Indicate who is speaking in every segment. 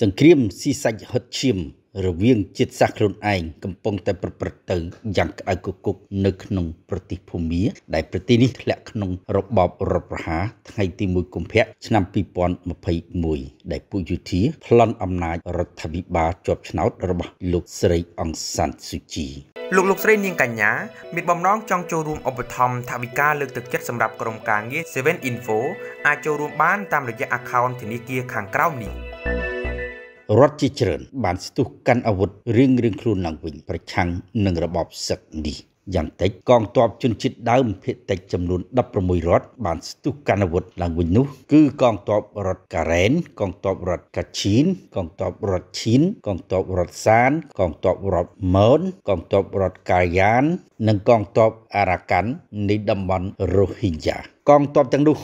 Speaker 1: សង្គ្រាមស៊ីសាច់ហឹតឈាម រវាងជាតិសាសន៍ខ្លួនឯងកំពុងតែប្រព្រឹត្តទៅយ៉ាងក្តៅគគុកនៅក្នុងប្រទេសភូមាដែលប្រទេសនេះធ្លាក់ក្នុងរបបរដ្ឋប្រហារថ្ងៃទី1កុម្ភៈឆ្នាំ2021ដែលពួកយោធាប្លន់អំណាចរដ្ឋាភិបាលជាប់ឆ្នោតរបស់លោកស្រីអង្សានស៊ូជីលោកលោកស្រីនាងកញ្ញាមានបំណងចង់ចូលរួមឧបត្ថម្ភថវិកាលើកទឹកចិត្តសម្រាប់ក្រុមការងារ7 Info អាចចូលរួមបានតាមរយៈ account ធនាគារខាងក្រោមនេះរដ្ឋជាច្រើនបានស្ទុះកាន់អាវុធរៀងរៀងខ្លួនឡើងវិញប្រឆាំងនឹងរបបសឹកនេះយ៉ាងតិចកងទ័ពជនជាតិដើមភាគតិចចំនួន16រដ្ឋបានស្ទុះកាន់អាវុធឡើងវិញនោះគឺកងទ័ពរដ្ឋការ៉េនកងទ័ពរដ្ឋកាឈីន កងទ័ពរដ្ឋឈីនកងទ័ពរដ្ឋសាន កងទ័ពរដ្ឋម៉ឺនកងទ័ពរដ្ឋកាយ៉ាននិងកងទ័ពអារ៉ាកាន់នៃតំបន់រូហ៊ីងយ៉ាកងទ័ពទាំងនោះ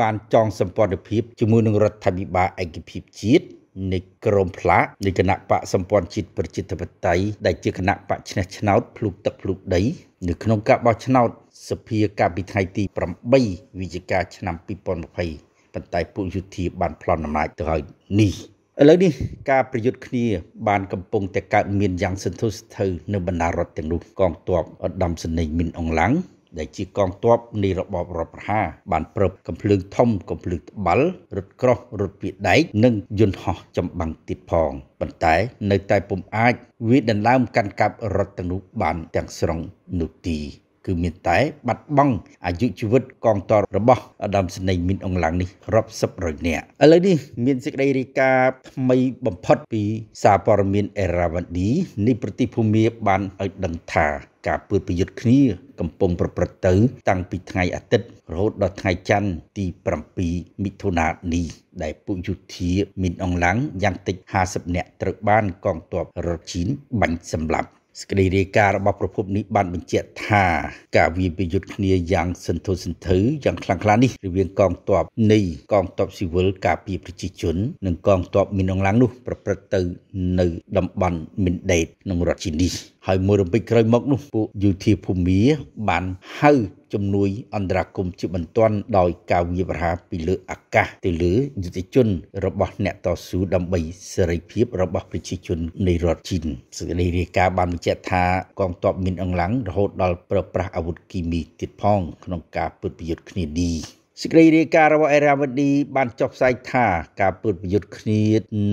Speaker 1: បានចងសម្ព័ន្ធភាពជាមួយនឹងរដ្ឋាភិបាលឯកភាពជាតិនៃក្រមផ្លាកនៃគណៈបកសម្ព័ន្ធជាតិប្រជាធិបតេយ្យដែលជាគណៈបកឆ្នះឆ្នោតភ្លុកទឹកភ្លុកដី នៅក្នុងការបោះឆ្នោតសភាកាលពីថ្ងៃទី8វិច្ឆិកាឆ្នាំ2020ប៉ុន្តែពួកយុធាបានប្លន់អំណាចទៅហើយនេះឥឡូវនេះ ការប្រយុទ្ធគ្នា បានកំពុងតែកើតមានយ៉ាងសន្ធោសន្ធៅនៅបណ្ដារដ្ឋទាំងនោះកងទ័ពឧត្តមសេនីយ៍មីនអងឡាំងដែលជាកងទ័ពនៃរបបរដ្ឋប្រហារបានប្រឹបកំភ្លើងធំ កំភ្លើងត្បាល់រថក្រោះរថពីដែកនិងយន្តហោះចម្បាំងទៀតផង ប៉ុន្តែនៅតែពុំអាចវាដណ្ដើមកាន់កាប់រដ្ឋទាំងនោះបានទាំងស្រុងនោះទីគឺមានតែបាត់បង់អាយុជីវិតកងតររបស់ឧត្តមសេនីយ៍មីនអងឡាំងនេះរាប់សិបរយនាក់ឥឡូវនេះមានសេចក្តីរាយការណ៍ថ្មីបំផុតពីសារព័ត៌មានអេរ៉ាវ៉ាន់ឌីនៃប្រទេសភូមាបានឲ្យដឹងថាការពើប្រយុទ្ធគ្នាកំពុងប្រព្រឹត្តទៅតាំងពីថ្ងៃអាទិត្យរហូតដល់ថ្ងៃច័ន្ទទី7មិថុនានេះដែលពួកយុធាមានអង្លាំងយ៉ាងតិច50នាក់ត្រូវបានកងទ័ពរុស្ស៊ីបាញ់សម្លាប់សេចក្តីរាយការណ៍របស់ប្រភពនេះបានបញ្ជាក់ថាការវាយប្រយុទ្ធគ្នាយ៉ាងសន្ធោសន្ធៅយ៉ាងខ្លាំងក្លានេះ រវាងកងទ័ពនៃកងទ័ពស៊ីវិលការពារប្រជាជន និងកងទ័ពមីនអងឡាំងនោះ ប្រព្រឹត្តទៅនៅតំបន់មីនដេតក្នុងរដ្ឋជានេះហើយមួយរំពេចក្រោយមកនោះពួកយោធាភូមិបានហៅជំនួយអន្តរាគមជាបន្ទាន់ដោយការវាយប្រហារពីលើអាកាសទៅលើយុតិជន របស់អ្នកតស៊ូដើម្បីសេរីភាព របស់ប្រជាជននៃរដ្ឋជីនសេចក្តីរាយការណ៍បានបញ្ជាក់ថាកងទ័ពមានអង្លាំងរហូតដល់ប្រើប្រាស់អាវុធគីមីទៀតផង ក្នុងការពត់ប្រយុទ្ធគ្នានេះសេចក្តីរាយការណ៍របស់អេរ៉ាវឌីបានចុះផ្សាយថាការពើប្រយុទ្ធគ្នា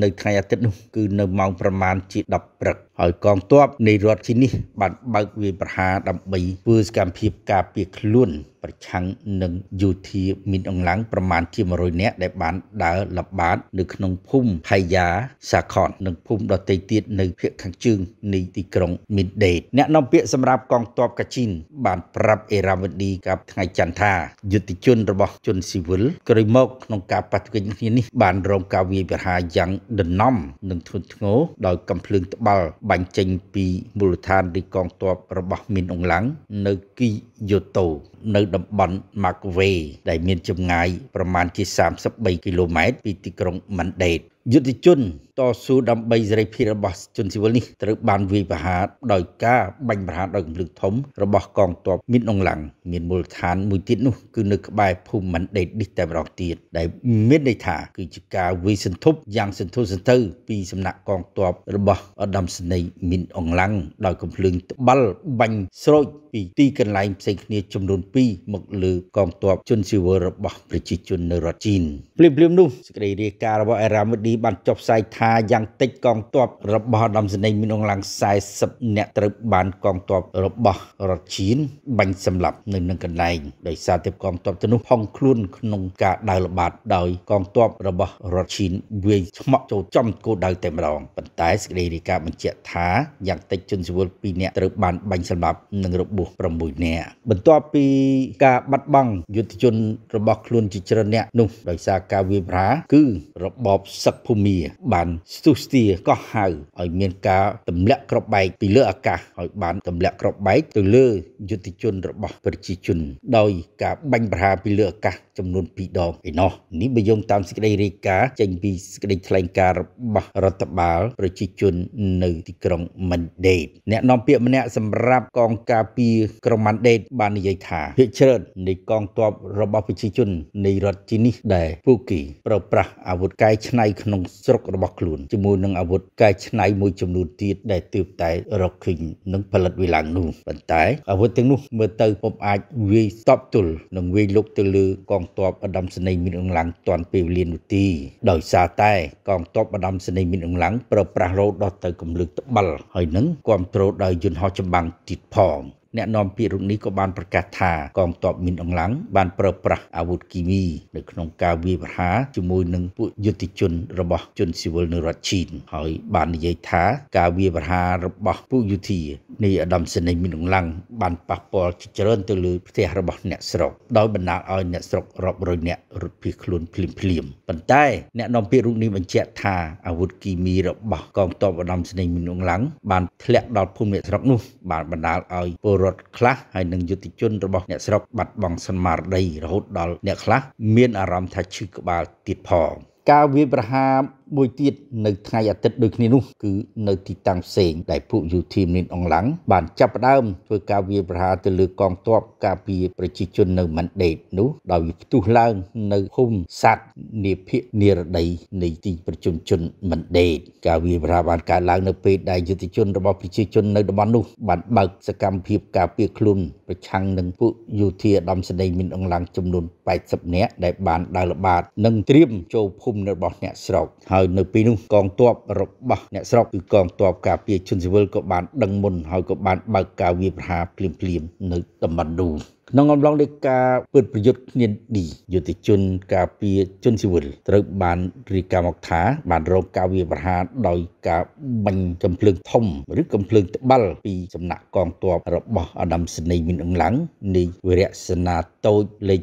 Speaker 1: នៅថ្ងៃអាទិត្យនោះគឺនៅម៉ោងប្រមាណជា10ព្រឹកហើយកងទ័ពនៃរដ្ឋជានេះ បានបើកវាយប្រហារដើម្បីធ្វើសកម្មភាពការពារខ្លួន ប្រឆាំងនឹងយោធាមានអង្លាំងប្រមាណជា100នាក់ដែលបានដើរល្បាតនៅក្នុងភូមិផៃយ៉ាសាខននិងភូមិដទៃទៀតនៅភូមិខាងជើងនៃទីក្រុងមីដេតអ្នកនាំពាក្យសម្រាប់កងទ័ពកាជីនបានប្រាប់អេរ៉ាវឌីកាប់ថ្ងៃច័ន្ទថាយុទ្ធជនរបស់ជនស៊ីវិលក្រោយមកក្នុងការប៉ះទង្គិចគ្នានេះបានរងការវាយប្រហារយ៉ាងដណ្ណំនិងធ្ងន់ធ្ងរដោយកំភ្លើងត្បាល់បញ្ចេញពីមូលដ្ឋាននៃកងទ័ពរបស់មីនអងឡាំងនៅគីយូតូនៅតំបន់ម៉ាកវេដែលមានចម្ងាយ ប្រមាណជា33គីឡូម៉ែត្រពីទីក្រុងម៉ាន់ដេតយុទ្ធជនតស៊ូដើម្បីសេរីភាពរបស់ជនស៊ីវិលនេះត្រូវបានវាយប្រហារដោយការបាញ់ប្រហារដោយកម្លាំងធំរបស់កងទ័ពមានអង្លាំងមានមូលដ្ឋានមួយទៀតនោះគឺនៅក្បែរភូមិមណ្ឌេតនេះតែម្ដងទៀតដែលមានន័យថាគឺជាការវាយសន្ធប់យ៉ាងសន្ធោសន្ធៅពីសំណាក់កងទ័ពរបស់ឧត្តមសេនីយ៍មានអង្លាំងដោយកំភ្លើងត្បាល់បាញ់ស្រោចពីទីកន្លែងផ្សេងគ្នាចំនួន2មកលើកងទ័ពជនស៊ីវិលរបស់ប្រជាជននៅរដ្ឋជីនភ្លាមៗនោះសេចក្តីរាយការណ៍របស់អេរ៉ាមឌីបានចុះផ្សាយថាថាយ៉ាងតិចកងទ័ពរបស់ឧត្តមសេនីយ៍មានអង្គឡើង40នាក់ត្រូវបានកងទ័ពរបស់រដ្ឋជៀនបាញ់សម្លាប់នៅនឹងកន្លែងដោយសារតែកងទ័ពទៅនោះហុងខ្លួន ក្នុងការដើរល្បាត ដោយកងទ័ពរបស់រដ្ឋជៀនវាយឆ្មក់ចូលចំគោលដៅតែម្ដងប៉ុន្តែសេចក្តីរាយការណ៍បញ្ជាក់ថាយ៉ាងតិចជនស៊ីវិល2នាក់ត្រូវបានបាញ់សម្លាប់និងរបួស6នាក់បន្ទាប់ពីការបាត់បង់យុទ្ធជន របស់ខ្លួនជាច្រើនអ្នកនោះដោយសារការវាយប្រហារគឺរបបសឹកភូមិបានស្ទុះស្ទាកោះហៅឲ្យមានការទម្លាក់គ្រាប់បែកពីលើអាកាសឲ្យបានទម្លាក់គ្រាប់បែកទៅលើយុទ្ធជន របស់ប្រជាជនដោយការបាញ់ប្រហារពីលើអាកាសចំនួន2ដងឯណោះនេះបើយោងតាមសេចក្តីរាយការណ៍ចេញពីសេចក្តីថ្លែងការណ៍របស់រដ្ឋបាលប្រជាជននៅទីក្រុង Mandate អ្នកនាំពាក្យម្នាក់សម្រាប់កងការពារក្រុង Mandate បាននិយាយថាភាគច្រើននៃកងទ័ពរបស់ប្រជាជននៃរដ្ឋជានេះដែរពួកគេប្រើប្រាស់អាវុធកាយឆ្នៃក្នុងស្រុករបស់ខ្លួនខ្លួនជាមួយនឹងអាវុធកែច្នៃមួយចំនួនទៀតដែលទើបតែរកឃើញនិងផលិតវាឡើងនោះប៉ុន្តែអាវុធទាំងនោះមើលទៅពុំអាចវាយតបទល់និងវាយលុកទៅលើកងទ័ពឧត្តមសេនីយ៍មានអង្គឡើងទាន់ពេលវេលានោះទេដោយសារតែកងទ័ពឧត្តមសេនីយ៍មានអង្គឡើងប្រើប្រាស់រោដដល់ទៅកម្លឹកត្បិលហើយនឹងគ្រប់គ្រងដោយយន្តហោះចម្បាំងទៀតផងអ្នកនាំពាក្យរូបនេះក៏បានប្រកាសថាកងទ័ពមីនអង្លាំងបានប្រើប្រាស់អាវុធគីមីនៅក្នុងការវាយប្រហារជាមួយនឹងពួកយុទ្ធជនរបស់ជនស៊ីវិលនៅរដ្ឋឈីនហើយបាននិយាយថា ការវាយប្រហាររបស់ពួកយុធានៃអាដាមសេនីមីនអង្លាំងបានប៉ះពាល់ជាច្រើនទៅលើផ្ទះរបស់អ្នកស្រុកដោយបណ្ដាលឲ្យអ្នកស្រុករាប់រយនាក់រត់ភៀសខ្លួនភ្លាមភ្លាមប៉ុន្តែអ្នកនាំពាក្យរូបនេះបញ្ជាក់ថាអាវុធគីមីរបស់កងទ័ពអាដាមសេនីមីនអង្លាំងបានធ្លាក់ដល់ភូមិអ្នកស្រុកនោះ បានបណ្ដាលឲ្យពលរដ្ឋរដ្ឋខ្លះហើយនិងយុតិជនរបស់អ្នកស្រុកបាត់បង់ស្មារតីរហូតដល់អ្នកខ្លះមានអារម្មណ៍ថាឈឺក្បាលទៀតផងការវាយប្រហារមួយទៀតនៅថ្ងៃអាទិត្យដូចគ្នានោះគឺនៅទីតាំងផ្សេងដែលពួកយូធីមនីនអង្ឡាំងបានចាប់ផ្ដើមធ្វើការវាយប្រហារទៅលើកងទ័ពការពារប្រជាជននៅម៉ាន់ដេតនោះដោយផ្ទុះឡើងនៅភូមិសាត់នាភិកនិរដីនៃទីប្រជុំជនម៉ាន់ដេតការវាយប្រហារបានកើតឡើងនៅពេលដែលយុទ្ធជនរបស់ប្រជាជននៅតំបន់នោះបានបើកសកម្មភាពការពារខ្លួនប្រឆាំងនឹងពួកយោធាឧត្តមសេនីយ៍មានអង្លាំងចំនួន80នាក់ដែលបានដើរល្បាតនិងត្រៀមចូលភូមិរបស់អ្នកស្រុកហើយហើយនៅពេលនោះកងទ័ពរបស់អ្នកស្រុកគឺកងទ័ពការពារជនស៊ីវិលក៏បានដឹងមុនហើយក៏បានបើកការវាយប្រហារភ្លាមៗនៅតំបន់ឌូក្នុងអំឡុងនៃការពិតប្រយុទ្ធគ្នានេះយុតិជនការពារជនស៊ីវិលត្រូវបានរាយការណ៍មកថា បានរងការវាយប្រហារដោយការបាញ់កំភ្លើងធំឬកំភ្លើងត្បាល់ ពីសំណាក់កងទ័ពរបស់អាដាមសេនីមានអង្លាំងនៃវរៈសេនាតូចលេខ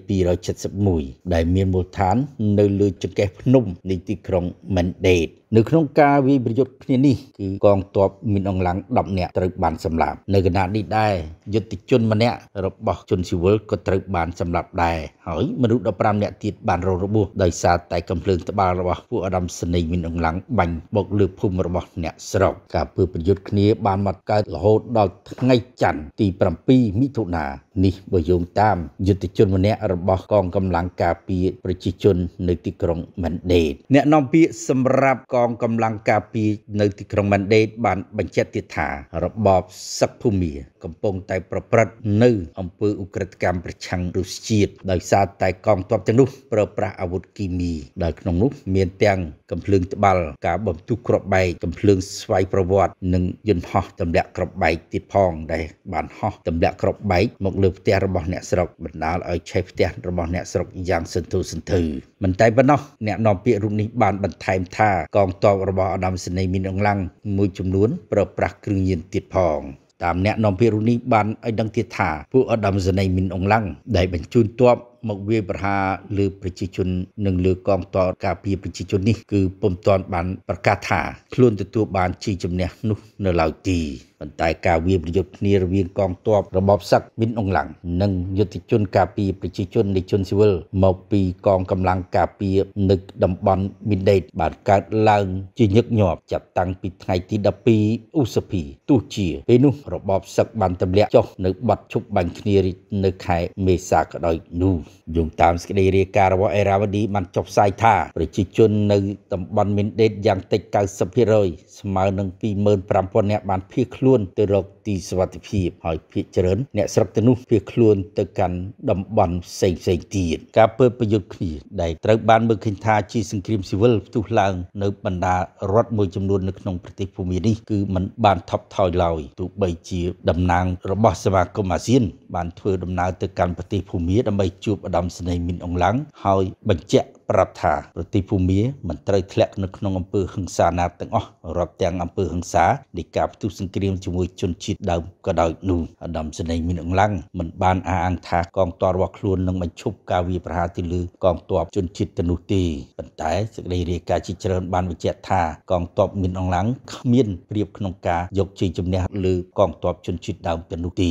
Speaker 1: 271ដែលមានមូលដ្ឋាននៅលើចង្កេះភ្នំនៃទីក្រុងម៉ិនដេត នៅក្នុងការវាយប្រយុទ្ធគ្នានេះគឺកងទ័ពមានអង្លាំង10នាក់ត្រូវបានសម្លាប់នៅកណ្ដាលនេះដែរយុទ្ធជនម្នាក់របស់ជនស៊ីជីវលក៏ត្រូវបាន សម្លាប់ដែរហើយមនុស្ស15នាក់ទៀតបានរងរបួសដោយសារតែកំភ្លើងត្បាល់របស់ពួកអាដាមសនីមានអំឡាំងបាញ់បុកលើភូមិរបស់អ្នកស្រុកការពើប្រយុទ្ធគ្នាបានមកកើតរហូតដល់ថ្ងៃច័ន្ទទី7មិថុនានេះបើយោងតាមយុទ្ធជន ម្នាក់របស់កងកម្លាំងការពារប្រជាជន នៅទីក្រុងម៉ាន់ដេតអ្នកនាំពាក្យសម្រាប់កងកម្លាំងការពារនៅទីក្រុងម៉ាន់ដេតបានបញ្ជាក់ទៀតថារបបសឹកភូមិកំពុងតែប្រព្រឹត្តនៅអំពើអ៊ុក្រែព្រឹត្តិកម្មប្រឆាំងរុស្សជាតិដោយសារតែកងទ័ពទាំងនោះ ប្រើប្រាស់អាវុធគីមីដែលក្នុងនោះមានទាំងកំភ្លើង ត្បាល់ការបំទុះគ្រាប់បែកកំភ្លើងស្វ័យប្រវត្តិនិងយន្តហោះទម្លាក់គ្រាប់បែកទៀតផង ដែលបានហោះទម្លាក់គ្រាប់បែកមកលើផ្ទះរបស់អ្នកស្រុកបណ្ដាលឲ្យឆេះផ្ទះរបស់អ្នកស្រុកយ៉ាង សន្ធោសន្ធឺមិនតែប៉ុណ្ណោះអ្នកនាំពាក្យរូបនេះបានបន្ថែមថាកងទ័ពរបស់អាដាមសេនីមីនអង្លាំងមួយចំនួន ប្រើប្រាស់គ្រឿងញៀនទៀតផងតាមអ្នកនាំពាក្យរូបនេះបានឲ្យដឹងទៀតថាពួកឧត្តមសេនីយ៍មីនអងឡាំងដែលបញ្ជូនទ័ពមកវាយប្រហារលើប្រជាជននិងលើកងទ័ពការពារប្រជាជននេះគឺពុំទាន់បានប្រកាសថាខ្លួនទទួលបានជ័យជំនះនោះនៅឡើយទេប៉ុន្តែការវាយប្រយុទ្ធគ្នារវាងកងទ័ពរបបសឹកមីនអងឡាំងនិងយុទ្ធជន ការពារប្រជាជននៃជនស៊ីវិលមកពីកងកម្លាំងការពារនៅតំបន់មីនដេតបានកើតឡើង ជាញឹកញាប់ចាប់តាំងពីថ្ងៃទី12ឧសភាទោះជាពេលនោះរបបសឹកបានទម្លាក់ចុះនៅ បាត់ឈប់បាញ់គ្នានៅខែមេសាក៏ដោយនោះយោងតាមសេចក្តីរាយការណ៍របស់អេរ៉ាវឌីបានចុះផ្សាយថាប្រជាជននៅតំបន់មីនដេតយ៉ាងតិច90%ស្មើនឹង25000នាក់បានភៀសខ្លួនទៅរកទីសុវត្ថិភាពហើយភៀសច្រើនអ្នកស្រុកទៅនោះភៀសខ្លួនទៅកាន់តំបន់ផ្សេងផ្សេងទៀតការពើប្រយុទ្ធគ្នាដែលត្រូវបានមើលឃើញថាជាសង្គ្រាមស៊ីវិលផ្ទុះឡើងនៅបណ្ដារដ្ឋមួយចំនួននៅក្នុងប្រទេសភូមានេះគឺมันបានថប់ថយឡើយទោះបីជាតំណាងរបស់សមាគមអាស៊ាន បានធ្វើដំណើរទៅកាន់ប្រទេសភូមាដើម្បីជួបឧត្តមសេនីយ៍មីនអងឡាំងហើយ បញ្ជាក់ប្រាប់ថាប្រទេសភូមាមិនត្រូវធ្លាក់នៅក្នុងអំពើហិង្សាណាទាំងអស់រាប់ទាំងអំពើហិង្សានៃការផ្ទុះសង្គ្រាមជាមួយ ជនជាតិដើមក៏ដោយនោះឧត្តមសេនីយ៍មីនអងឡាំងមិនបានអះអាងថាកងទ័ពរបស់ខ្លួននឹងបញ្ឈប់ការវាយប្រហារទៅលើកងទ័ពជនជាតិទៅនោះទេប៉ុន្តែសេចក្តីរាយការណ៍ជាច្រើនបានបញ្ជាក់ថាកងទ័ពមីនអងឡាំងគ្មានព្រៀបក្នុងការយកជ័យជំនះលើកងទ័ពជនជាតិដើមទៅនោះទេ